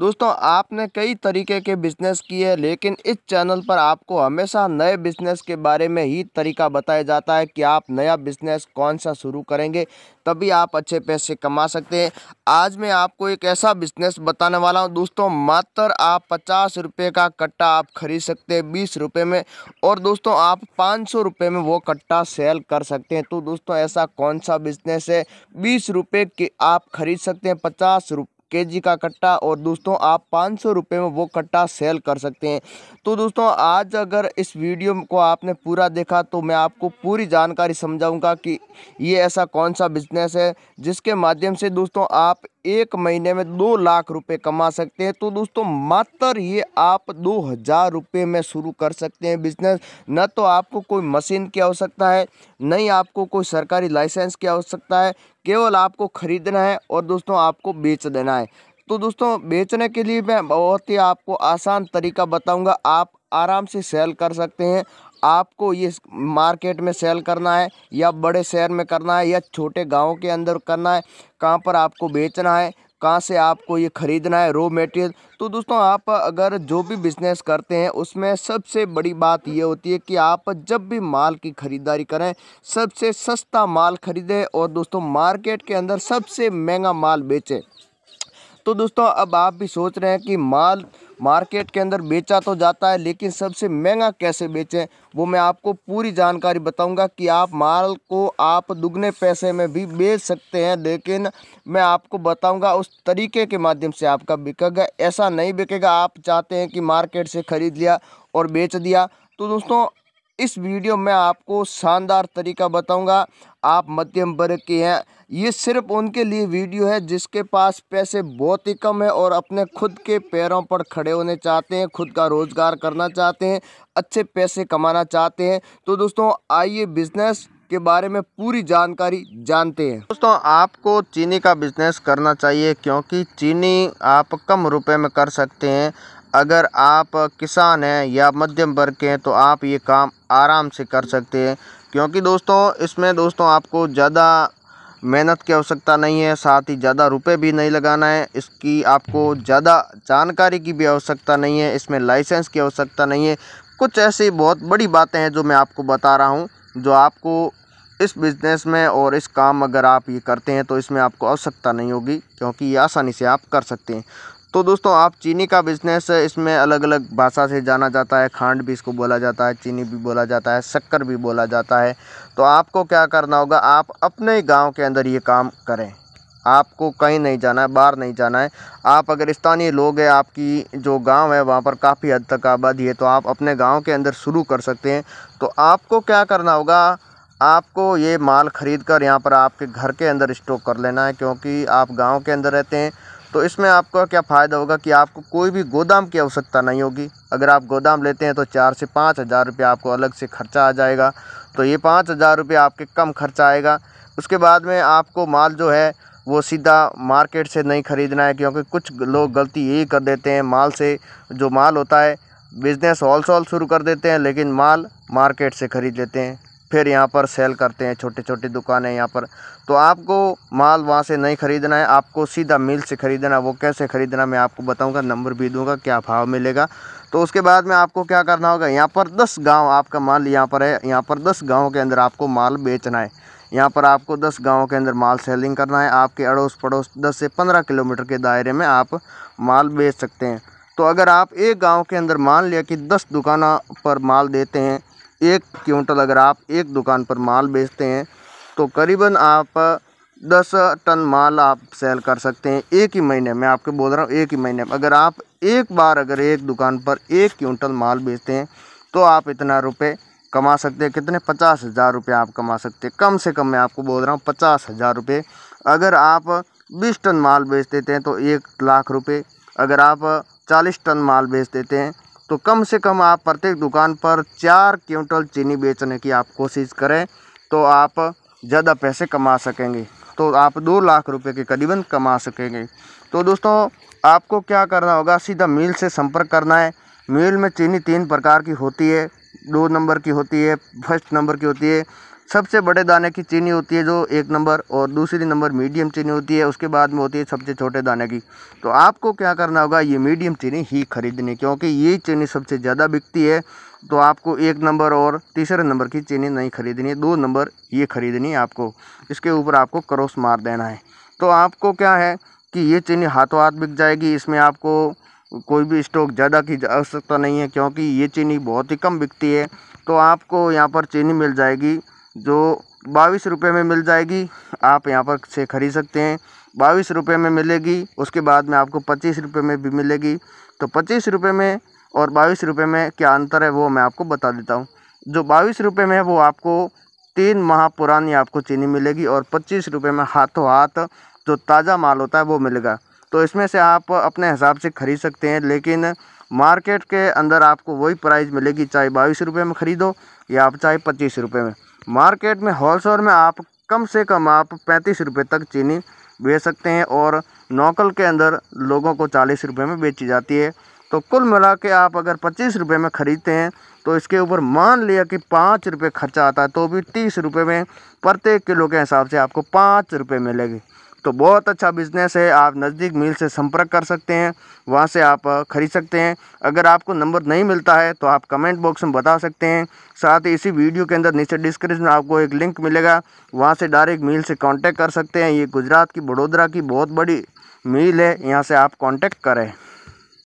दोस्तों आपने कई तरीके के बिजनेस किए हैं लेकिन इस चैनल पर आपको हमेशा नए बिजनेस के बारे में ही तरीका बताया जाता है कि आप नया बिजनेस कौन सा शुरू करेंगे तभी आप अच्छे पैसे कमा सकते हैं आज मैं आपको एक ऐसा बिजनेस बताने वाला हूं दोस्तों मात्र आप पचास रुपये का कट्टा आप खरीद सकते हैं बीस रुपये में और दोस्तों आप पाँच सौ रुपये में वो कट्टा सेल कर सकते हैं तो दोस्तों ऐसा कौन सा बिजनेस है बीस रुपये के आप खरीद सकते हैं पचास केजी का कट्टा और दोस्तों आप पाँच सौ रुपये में वो कट्टा सेल कर सकते हैं तो दोस्तों आज अगर इस वीडियो को आपने पूरा देखा तो मैं आपको पूरी जानकारी समझाऊँगा कि ये ऐसा कौन सा बिजनेस है जिसके माध्यम से दोस्तों आप एक महीने में दो लाख रुपए कमा सकते हैं तो दोस्तों मात्र ये आप दो हज़ार रुपये में शुरू कर सकते हैं बिजनेस न तो आपको कोई मशीन की आवश्यकता है न ही आपको कोई सरकारी लाइसेंस की आवश्यकता है केवल आपको ख़रीदना है और दोस्तों आपको बेच देना है तो दोस्तों बेचने के लिए मैं बहुत ही आपको आसान तरीका बताऊंगा आप आराम से सेल कर सकते हैं आपको ये मार्केट में सेल करना है या बड़े शहर में करना है या छोटे गाँव के अंदर करना है कहाँ पर आपको बेचना है कहाँ से आपको ये ख़रीदना है रो मटेरियल तो दोस्तों आप अगर जो भी बिज़नेस करते हैं उसमें सबसे बड़ी बात ये होती है कि आप जब भी माल की ख़रीदारी करें सबसे सस्ता माल ख़रीदें और दोस्तों मार्केट के अंदर सबसे महंगा माल बेचें तो दोस्तों अब आप भी सोच रहे हैं कि माल मार्केट के अंदर बेचा तो जाता है लेकिन सबसे महंगा कैसे बेचें वो मैं आपको पूरी जानकारी बताऊंगा कि आप माल को आप दुगने पैसे में भी बेच सकते हैं लेकिन मैं आपको बताऊंगा उस तरीके के माध्यम से आपका बिकेगा ऐसा नहीं बिकेगा आप चाहते हैं कि मार्केट से ख़रीद लिया और बेच दिया तो दोस्तों इस वीडियो में आपको शानदार तरीका बताऊंगा आप मध्यम वर्ग के हैं ये सिर्फ उनके लिए वीडियो है जिसके पास पैसे बहुत ही कम है और अपने खुद के पैरों पर खड़े होने चाहते हैं खुद का रोज़गार करना चाहते हैं अच्छे पैसे कमाना चाहते हैं तो दोस्तों आइए बिजनेस के बारे में पूरी जानकारी जानते हैं दोस्तों आपको चीनी का बिजनेस करना चाहिए क्योंकि चीनी आप कम रुपये में कर सकते हैं अगर आप किसान हैं या मध्यम वर्ग के हैं तो आप ये काम आराम से कर सकते हैं क्योंकि दोस्तों इसमें दोस्तों आपको ज़्यादा मेहनत की आवश्यकता नहीं है साथ ही ज़्यादा रुपए भी नहीं लगाना है इसकी आपको ज़्यादा जानकारी की भी आवश्यकता नहीं है इसमें लाइसेंस की आवश्यकता नहीं है कुछ ऐसी बहुत बड़ी बातें हैं जो मैं आपको बता रहा हूँ जो आपको इस बिज़नेस में और इस काम अगर आप ये करते हैं तो इसमें आपको आवश्यकता नहीं होगी क्योंकि ये आसानी से आप कर सकते हैं तो दोस्तों आप चीनी का बिज़नेस इसमें अलग अलग भाषा से जाना जाता है खांड भी इसको बोला जाता है चीनी भी बोला जाता है शक्कर भी बोला जाता है तो आपको क्या करना होगा आप अपने गांव के अंदर ये काम करें आपको कहीं नहीं जाना है बाहर नहीं जाना है आप अगर स्थानीय लोग हैं आपकी जो गांव है वहाँ पर काफ़ी हद तक आबादी है तो आप अपने गांव के अंदर शुरू कर सकते हैं तो आपको क्या करना होगा आपको ये माल ख़रीद कर यहाँ पर आपके घर के अंदर स्टॉक कर लेना है क्योंकि आप गांव के अंदर रहते हैं तो इसमें आपका क्या फ़ायदा होगा कि आपको कोई भी गोदाम की आवश्यकता नहीं होगी अगर आप गोदाम लेते हैं तो चार से पाँच हज़ार रुपये आपको अलग से खर्चा आ जाएगा तो ये पाँच हज़ार रुपये आपके कम खर्चा आएगा उसके बाद में आपको माल जो है वो सीधा मार्केट से नहीं ख़रीदना है क्योंकि कुछ लोग गलती यही कर देते हैं माल से जो माल होता है बिज़नेस हॉल शुरू कर देते हैं लेकिन माल मार्केट से ख़रीद लेते हैं फिर यहाँ पर सेल करते हैं छोटे छोटे दुकान है यहाँ पर तो आपको माल वहाँ से नहीं ख़रीदना है आपको सीधा मिल से ख़रीदना है वो कैसे ख़रीदना मैं आपको बताऊँगा नंबर भी दूँगा क्या भाव मिलेगा तो उसके बाद में आपको क्या करना होगा यहाँ पर दस गाँव आपका माल यहाँ पर है यहाँ पर दस गाँव के अंदर आपको माल बेचना है यहाँ पर आपको दस गाँव के अंदर माल सेलिंग करना है आपके अड़ोस पड़ोस दस से पंद्रह किलोमीटर के दायरे में आप माल बेच सकते हैं तो अगर आप एक गांव के अंदर मान लिया कि दस दुकाना पर माल देते हैं एक क्विंटल अगर आप एक दुकान पर माल बेचते हैं तो करीबन आप दस टन माल आप सेल कर सकते हैं एक ही महीने में आपके बोल रहा हूँ एक ही महीने में अगर आप एक बार अगर एक दुकान पर एक क्विंटल माल बेचते हैं तो आप इतना रुपये कमा सकते हैं कितने पचास हज़ार रुपये आप कमा सकते हैं कम से कम मैं आपको बोल रहा हूँ पचास हज़ार रुपये अगर आप बीस टन माल बेच देते हैं तो एक लाख रुपये अगर आप चालीस टन माल बेच देते हैं तो कम से कम आप प्रत्येक दुकान पर चार क्विंटल चीनी बेचने की आप कोशिश करें तो आप ज़्यादा पैसे कमा सकेंगे तो आप दो लाख रुपए के करीबन कमा सकेंगे तो दोस्तों आपको क्या करना होगा सीधा मिल से संपर्क करना है मिल में चीनी तीन प्रकार की होती है दो नंबर की होती है फर्स्ट नंबर की होती है सबसे बड़े दाने की चीनी होती है जो एक नंबर और दूसरी नंबर मीडियम चीनी होती है उसके बाद में होती है सबसे छोटे दाने की तो आपको क्या करना होगा ये मीडियम चीनी ही खरीदनी क्योंकि ये चीनी सबसे ज़्यादा बिकती है तो आपको एक नंबर और तीसरे नंबर की चीनी नहीं खरीदनी है दो नंबर ये खरीदनी है आपको इसके ऊपर आपको क्रॉस मार देना है तो आपको क्या है कि ये चीनी हाथों हाथ बिक जाएगी इसमें आपको कोई भी स्टॉक ज़्यादा की आवश्यकता नहीं है क्योंकि ये चीनी बहुत ही कम बिकती है तो आपको यहाँ पर चीनी मिल जाएगी जो बाईस रुपये में मिल जाएगी आप यहाँ पर से ख़रीद सकते हैं बाईस रुपये में मिलेगी उसके बाद में आपको पच्चीस रुपये में भी मिलेगी तो पच्चीस रुपये में और बाईस रुपये में क्या अंतर है वो मैं आपको बता देता हूँ जो बाईस रुपये में है वो आपको तीन माह पुरानी आपको चीनी मिलेगी और पच्चीस रुपये में हाथों हाथ जो ताज़ा माल होता है वो मिलेगा तो इसमें से आप अपने हिसाब से ख़रीद सकते हैं लेकिन मार्केट के अंदर आपको वही प्राइस मिलेगी चाहे बाईस रुपये में ख़रीदो या आप चाहे पच्चीस रुपये में मार्केट में होलसेल में आप कम से कम आप पैंतीस रुपये तक चीनी बेच सकते हैं और नौकल के अंदर लोगों को चालीस रुपये में बेची जाती है तो कुल मिला के आप अगर पच्चीस रुपये में ख़रीदते हैं तो इसके ऊपर मान लिया कि पाँच रुपये खर्चा आता है तो भी तीस रुपये में प्रत्येक किलो के हिसाब से आपको पाँच रुपये मिलेगी तो बहुत अच्छा बिज़नेस है आप नज़दीक मिल से संपर्क कर सकते हैं वहाँ से आप ख़रीद सकते हैं अगर आपको नंबर नहीं मिलता है तो आप कमेंट बॉक्स में बता सकते हैं साथ ही इसी वीडियो के अंदर नीचे डिस्क्रिप्शन में आपको एक लिंक मिलेगा वहाँ से डायरेक्ट मील से कांटेक्ट कर सकते हैं ये गुजरात की बड़ोदरा की बहुत बड़ी मील है यहाँ से आप कॉन्टैक्ट करें